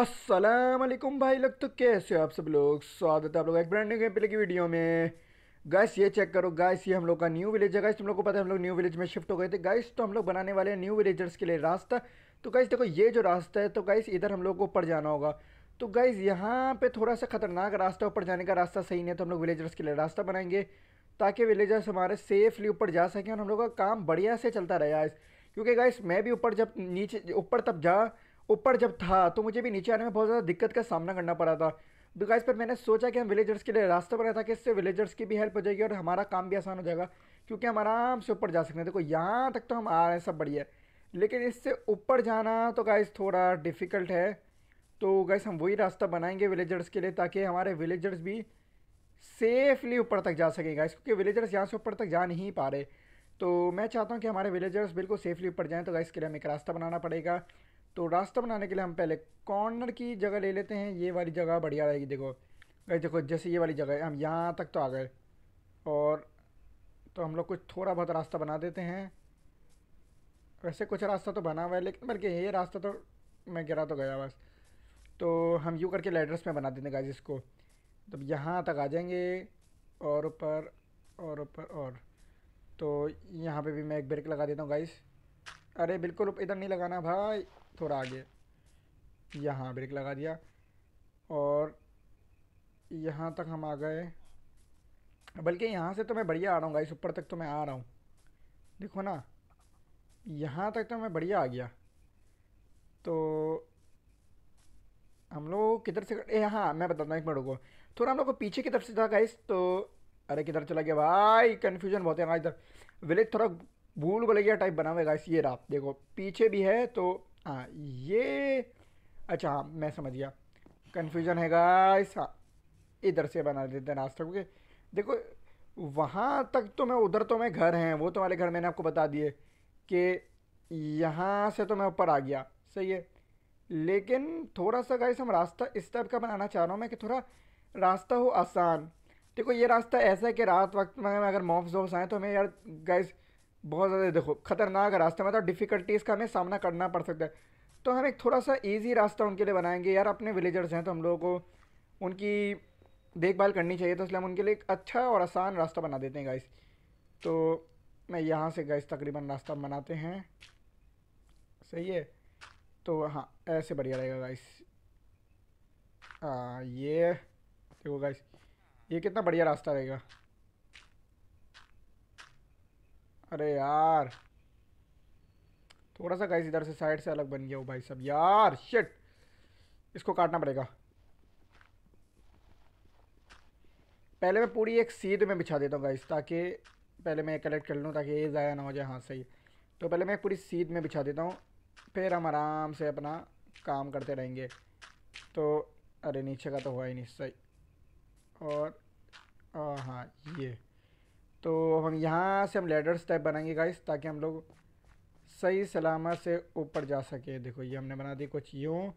असलम भाई लोग तो कैसे हो आप सब लोग स्वागत है आप लोग एक ब्रांड न्यू गेम प्ले की वीडियो में गाइस ये चेक करो गाइस ये हम लोग का न्यू विलेज है गाइस तुम लोग को पता है हम लोग न्यू विलेज में शिफ्ट हो गए थे गाइस तो हम लोग बनाने वाले हैं न्यू विलेजर्स के लिए रास्ता तो गाइस देखो ये जो रास्ता है तो गाइस इधर हम लोग को ऊपर जाना होगा तो गाइस यहाँ पर थोड़ा सा खतरनाक रास्ता ऊपर जाने का रास्ता सही नहीं है तो हम लोग विलेजर्स के लिए रास्ता बनाएंगे ताकि विलेजर्स हमारे सेफली ऊपर जा सकें और हम लोग का काम बढ़िया से चलता रहे आज क्योंकि गाइस मैं भी ऊपर जब नीचे ऊपर तब जा ऊपर जब था तो मुझे भी नीचे आने में बहुत ज़्यादा दिक्कत का सामना करना पड़ा था बिकॉज तो पर मैंने सोचा कि हम विलेजर्स के लिए रास्ता बनाया था कि इससे विलेजर्स की भी हेल्प हो जाएगी और हमारा काम भी आसान हो जाएगा क्योंकि हम आराम से ऊपर जा सकते हैं देखो यहाँ तक तो हम आ रहे हैं सब बढ़िया है लेकिन इससे ऊपर जाना तो गाइस थोड़ा डिफ़िकल्ट है तो गाइस हम वही रास्ता बनाएंगे विलेजर्स के लिए ताकि हमारे विलेजर्स भी सेफली ऊपर तक जा सकें गाइस क्योंकि विलेजर्स यहाँ से ऊपर तक जा नहीं पा रहे तो मैं चाहता हूँ कि हमारे विलेजर्स बिल्कुल सेफली ऊपर जाएँ तो गाइस के लिए हमें एक रास्ता बनाना पड़ेगा तो रास्ता बनाने के लिए हम पहले कॉर्नर की जगह ले लेते हैं ये वाली जगह बढ़िया रहेगी देखो गाइस देखो जैसे ये वाली जगह है हम यहाँ तक तो आ गए और तो हम लोग कुछ थोड़ा बहुत रास्ता बना देते हैं वैसे कुछ रास्ता तो बना हुआ है लेकिन बल्कि ये रास्ता तो मैं गिरा तो गया बस तो हम यू करके लेडर्स में बना देते हैं गाइस इसको तो यहाँ तक आ जाएंगे और ऊपर और ऊपर और तो यहाँ पे भी मैं एक ब्रेक लगा देता हूँ गाइस अरे बिल्कुल इधर नहीं लगाना भाई थोड़ा आगे यहाँ ब्रेक लगा दिया और यहाँ तक हम आ गए बल्कि यहाँ से तो मैं बढ़िया आ रहा हूँ गाइस ऊपर तक तो मैं आ रहा हूँ देखो ना यहाँ तक तो मैं बढ़िया आ गया तो हम लोग किधर से ए हाँ मैं बताता हूँ एक मिनट को थोड़ा हम लोग को पीछे की तरफ से था गाइस तो अरे किधर चला गया भाई कन्फ्यूजन बहुत है यहाँ इधर विलेज थोड़ा भूल भुलैया टाइप बना हुआ है गाइस ये रहा देखो पीछे भी है तो हाँ ये अच्छा हाँ मैं समझ गया कन्फ्यूजन है गाइस हाँ, इधर से बना देते हैं रास्ता क्योंकि देखो वहाँ तक तो मैं उधर तो मैं घर हैं वो तो वाले घर मैंने आपको बता दिए कि यहाँ से तो मैं ऊपर आ गया सही है लेकिन थोड़ा सा गाइस हम रास्ता इस टाइप का बनाना चाह रहा हूँ मैं कि थोड़ा रास्ता हो आसान देखो ये रास्ता ऐसा है कि रात वक्त में अगर मॉफ्स वॉफ्स आए तो हमें यार गाइस बहुत ज़्यादा देखो खतरनाक रास्ता मतलब डिफ़िकल्टीज़ का हमें सामना करना पड़ सकता है तो हम एक थोड़ा सा ईजी रास्ता उनके लिए बनाएंगे यार अपने विलेजर्स हैं तो हम लोगों को उनकी देखभाल करनी चाहिए तो इसलिए हम उनके लिए एक अच्छा और आसान रास्ता बना देते हैं गाइस तो मैं यहाँ से गाइस तकरीबन रास्ता बनाते हैं सही है तो हाँ ऐसे बढ़िया रहेगा गाइस ये देखो गाइस ये कितना बढ़िया रास्ता रहेगा अरे यार थोड़ा सा गाइस इधर से साइड से अलग बन गया हो भाई साहब यार शिट इसको काटना पड़ेगा पहले मैं पूरी एक सीध में बिछा देता हूँ गाइस ताकि पहले मैं कलेक्ट कर लूँ ताकि ये ज़ाया ना हो जाए हाँ सही तो पहले मैं पूरी सीध में बिछा देता हूँ फिर हम आराम से अपना काम करते रहेंगे तो अरे नीचे का तो हुआ ही नहीं सही और हाँ ये तो हम यहाँ से हम लेडर स्टेप बनाएंगे गाइस ताकि हम लोग सही सलामत से ऊपर जा सके देखो ये हमने बना दी कुछ यूँ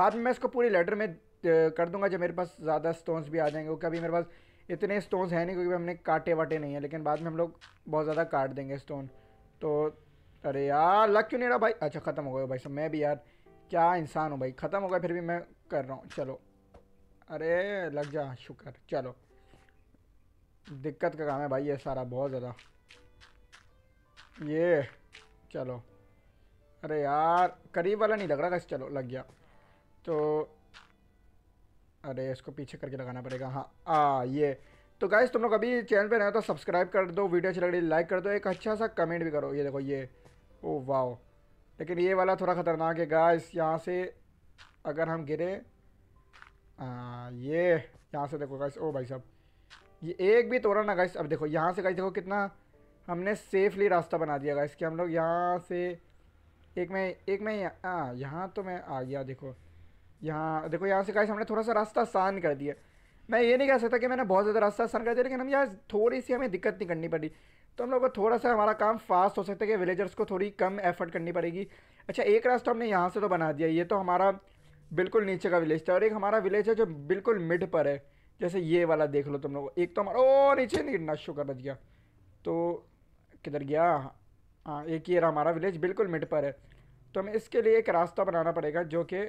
बाद में मैं इसको पूरी लेडर में कर दूंगा जब मेरे पास ज़्यादा स्टोन्स भी आ जाएंगे क्योंकि अभी मेरे पास इतने स्टोन्स हैं नहीं क्योंकि हमने काटे वाटे नहीं हैं लेकिन बाद में हम लोग बहुत ज़्यादा काट देंगे स्टोन तो अरे यार लग क्यों नहीं रहा भाई अच्छा ख़त्म हो गया भाई सब मैं भी यार क्या इंसान हूँ भाई ख़त्म हो गया फिर भी मैं कर रहा हूँ चलो अरे लग जा शुक्र चलो दिक्कत का काम है भाई ये सारा बहुत ज़्यादा ये चलो अरे यार करीब वाला नहीं लग रहा चलो लग गया तो अरे इसको पीछे करके लगाना पड़ेगा हाँ आ ये तो गाइज तुम लोग अभी चैनल पे नहीं हो तो सब्सक्राइब कर दो वीडियो अच्छी लग रही लाइक कर दो एक अच्छा सा कमेंट भी करो ये देखो ये ओ वाओ लेकिन ये वाला थोड़ा ख़तरनाक है गाइस यहाँ से अगर हम गिरे आ, ये यहाँ से देखो गाइस ओ भाई साहब ये एक भी तोड़ा ना गाइस अब देखो यहाँ से गाइस देखो कितना हमने सेफली रास्ता बना दिया गाइस कि हम लोग यहाँ से एक में एक में हाँ यहाँ तो मैं आ गया देखो यहाँ देखो यहाँ से गाइस हमने थोड़ा सा रास्ता आसान कर दिया मैं ये नहीं कह सकता कि मैंने बहुत ज़्यादा रास्ता आसान कर दिया लेकिन हम यहाँ थोड़ी सी हमें दिक्कत नहीं करनी पड़ी तो हम लोग को थोड़ा सा हमारा काम फास्ट हो सकता है कि विलेजर्स को थोड़ी कम एफर्ट करनी पड़ेगी अच्छा एक रास्ता हमने यहाँ से तो बना दिया ये तो हमारा बिल्कुल नीचे का विलेज था और एक हमारा विलेज है जो बिल्कुल मिड पर है जैसे ये वाला देख लो तुम लोग एक तो हमारा ओ नीचे नहीं गिरना कर बच गया तो किधर गया हाँ एक ये रहा हमारा विलेज बिल्कुल मिड पर है तो हमें इसके लिए एक रास्ता बनाना पड़ेगा जो कि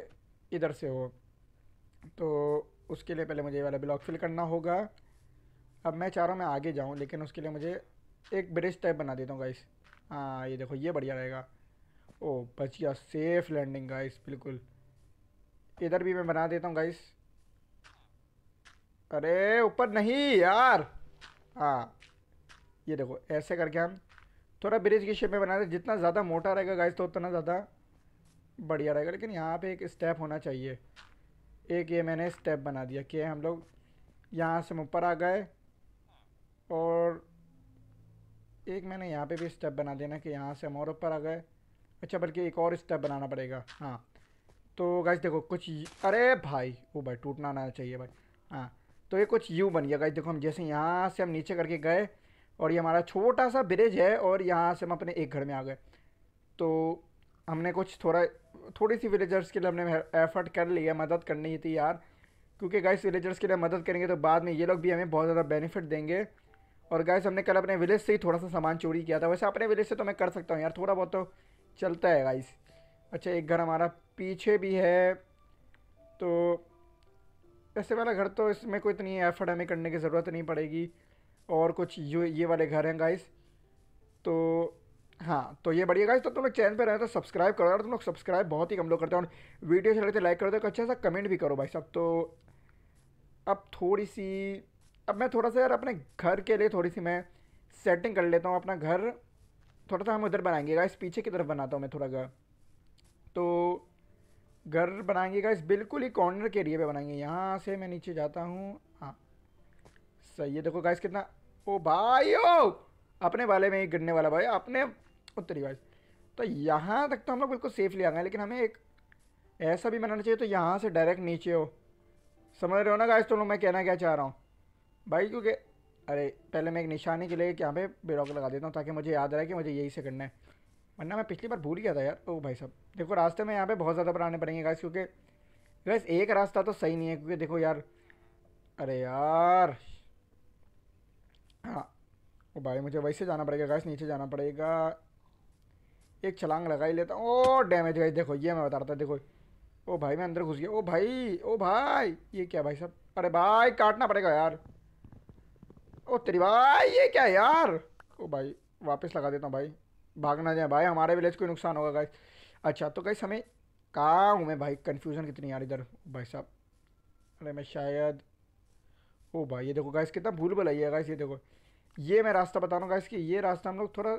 इधर से हो तो उसके लिए पहले मुझे ये वाला ब्लॉक फिल करना होगा अब मैं चाह रहा हूँ मैं आगे जाऊँ लेकिन उसके लिए मुझे एक ब्रिज टाइप बना देता हूँ गाइस हाँ ये देखो ये बढ़िया रहेगा ओ बच गया सेफ लैंडिंग गाइस बिल्कुल इधर भी मैं बना देता हूँ गाइस अरे ऊपर नहीं यार हाँ ये देखो ऐसे करके हम थोड़ा ब्रिज की शेप में बना दे जितना ज़्यादा मोटा रहेगा गाइस तो उतना ज़्यादा बढ़िया रहेगा लेकिन यहाँ पे एक स्टेप होना चाहिए एक ये मैंने स्टेप बना दिया कि हम लोग यहाँ से हम ऊपर आ गए और एक मैंने यहाँ पे भी स्टेप बना दिया ना कि यहाँ से हम और ऊपर आ गए अच्छा बल्कि एक और स्टेप बनाना पड़ेगा हाँ तो गाइस देखो कुछ अरे भाई वो भाई टूटना ना चाहिए भाई हाँ तो ये कुछ यू बन गया गाइज देखो हम जैसे यहाँ से हम नीचे करके गए और ये हमारा छोटा सा ब्रिज है और यहाँ से हम अपने एक घर में आ गए तो हमने कुछ थोड़ा थोड़ी सी विलेजर्स के लिए हमने एफर्ट कर लिया मदद करनी थी यार क्योंकि गाइस विलेजर्स के लिए मदद करेंगे तो बाद में ये लोग भी हमें बहुत ज़्यादा बेनिफिट देंगे और गाइस हमने कल अपने विलेज से ही थोड़ा सा सामान चोरी किया था वैसे अपने विलेज से तो मैं कर सकता हूँ यार थोड़ा बहुत तो चलता है गाइस अच्छा एक घर हमारा पीछे भी है तो ऐसे वाला घर तो इसमें कोई इतनी एफर्ट हमें करने की ज़रूरत नहीं पड़ेगी और कुछ यू ये वाले घर हैं गाइस तो हाँ तो ये बढ़िया गाइस तो तुम लोग चैनल पर रहें तो सब्सक्राइब करो यार तुम लोग सब्सक्राइब बहुत ही कम लोग करते हैं और वीडियो अच्छी लगती लाइक तो करो दो अच्छा सा कमेंट भी करो भाई साहब तो अब थोड़ी सी अब मैं थोड़ा सा यार अपने घर के लिए थोड़ी सी मैं सेटिंग कर लेता हूँ अपना घर थोड़ा सा हम उधर बनाएंगे गाइस पीछे की तरफ बनाता हूँ मैं थोड़ा घर तो घर बनाएंगे गाइस बिल्कुल ही कॉर्नर के एरिए पे बनाएंगे यहाँ से मैं नीचे जाता हूँ हाँ सही है देखो गाइस कितना ओ भाई ओ अपने वाले में ही गिरने वाला भाई अपने उत्तरी गाइस तो यहाँ तक तो हम लोग बिल्कुल सेफली आ गए लेकिन हमें एक ऐसा भी बनाना चाहिए तो यहाँ से डायरेक्ट नीचे हो समझ रहे हो ना गाइस तो लोग मैं कहना क्या चाह रहा हूँ भाई क्योंकि अरे पहले मैं एक निशानी के लिए यहाँ पे ब्लॉक लगा देता हूँ ताकि मुझे याद रहे कि मुझे यही से करना है वरना मैं पिछली बार भूल गया था यार ओ भाई साहब देखो रास्ते में यहाँ पे बहुत ज़्यादा बनाने पड़ेंगे गाइस क्योंकि गैस एक रास्ता तो सही नहीं है क्योंकि देखो यार अरे यार हाँ ओ भाई मुझे वैसे जाना पड़ेगा गैस नीचे जाना पड़ेगा एक छलांग लगा ही लेता हूँ ओ डैमेज गई देखो ये मैं बता रहा था देखो ओ भाई मैं अंदर घुस गया ओ भाई ओ भाई ये क्या भाई साहब अरे भाई काटना पड़ेगा यार ओ तेरी भाई ये क्या यार ओ भाई वापस लगा देता हूँ भाई भाग ना जाए भाई हमारे विलेज को नुकसान होगा गाइस अच्छा तो गाइस हमें कहा हूँ मैं भाई कन्फ्यूज़न कितनी यार इधर भाई साहब अरे मैं शायद ओ भाई ये देखो गाइस कितना भूल भलाइए गाइस ये देखो ये मैं रास्ता बता रहा हूँ गाइस कि ये रास्ता हम लोग थोड़ा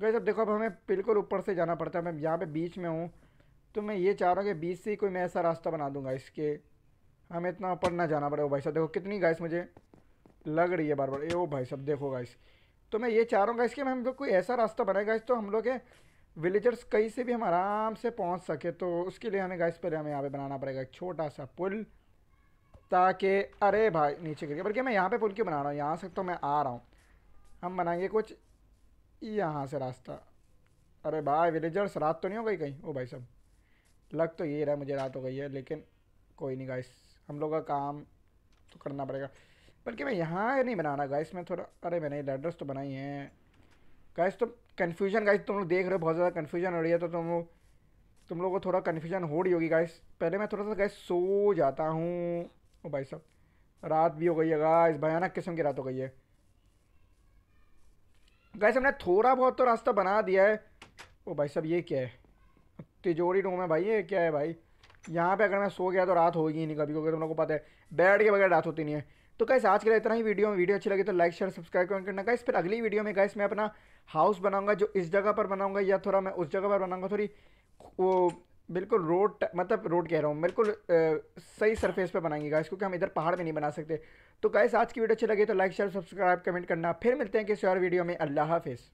गाइस अब देखो अब हमें बिल्कुल ऊपर से जाना पड़ता है मैं यहाँ पे बीच में हूँ तो मैं ये चाह रहा हूँ कि बीच से ही कोई मैं ऐसा रास्ता बना दूँगा इसके हमें इतना ऊपर ना जाना पड़े भाई साहब देखो कितनी गाइस मुझे लग रही है बार बार ए ओ भाई साहब देखो गाइस तो मैं ये चाह रहा हूँ गाइस कि हम लोग कोई ऐसा रास्ता बनाए गाइस तो हम लोग के विलेजर्स कहीं से भी हम आराम से पहुँच सके तो उसके लिए हमें गाइस पहले हमें यहाँ पे बनाना पड़ेगा एक छोटा सा पुल ताकि अरे भाई नीचे गिर गया बल्कि मैं यहाँ पे पुल क्यों बना रहा हूँ यहाँ से तो मैं आ रहा हूँ हम बनाएंगे कुछ यहाँ से रास्ता अरे भाई विलेजर्स रात तो नहीं हो गई कहीं ओ भाई साहब लग तो यही रहा मुझे रात हो गई है लेकिन कोई नहीं गाइस हम लोग का काम तो करना पड़ेगा बल्कि मैं यहाँ नहीं बना रहा गाइस मैं थोड़ा अरे मैंने लेडर्स तो बनाई हैं गाइस तो कन्फ्यूजन गाइस तुम लोग देख रहे हो बहुत ज़्यादा कन्फ्यूजन हो रही है तो तुम लोग तुम लोगों को थोड़ा कन्फ्यूजन हो रही होगी गाइस पहले मैं थोड़ा सा गाइस सो जाता हूँ ओ भाई साहब रात भी हो गई है गाइस भयानक किस्म की रात हो गई है गाइस हमने थोड़ा बहुत तो रास्ता बना दिया है ओ भाई साहब ये क्या है तिजोरी रूम है भाई ये क्या है भाई यहाँ पे अगर मैं सो गया तो रात होगी ही नहीं कभी क्योंकि तुम लोग को पता है बैठ के बगैर रात होती नहीं है तो कैसे आज के लिए इतना ही वीडियो में वीडियो अच्छी लगी तो लाइक शेयर सब्सक्राइब कमेंट करना कैसे फिर अगली वीडियो में कैसे मैं अपना हाउस बनाऊंगा जो इस जगह पर बनाऊंगा या थोड़ा मैं उस जगह पर बनाऊंगा थोड़ी वो बिल्कुल रोड मतलब रोड कह रहा हूँ बिल्कुल सही सरफेस पर बनाएंगे गाइस क्योंकि हम इधर पहाड़ में नहीं बना सकते तो कैसे आज की वीडियो अच्छी लगी तो लाइक शेयर सब्सक्राइब कमेंट करना फिर मिलते हैं किसी और वीडियो में अल्लाह हाफिज़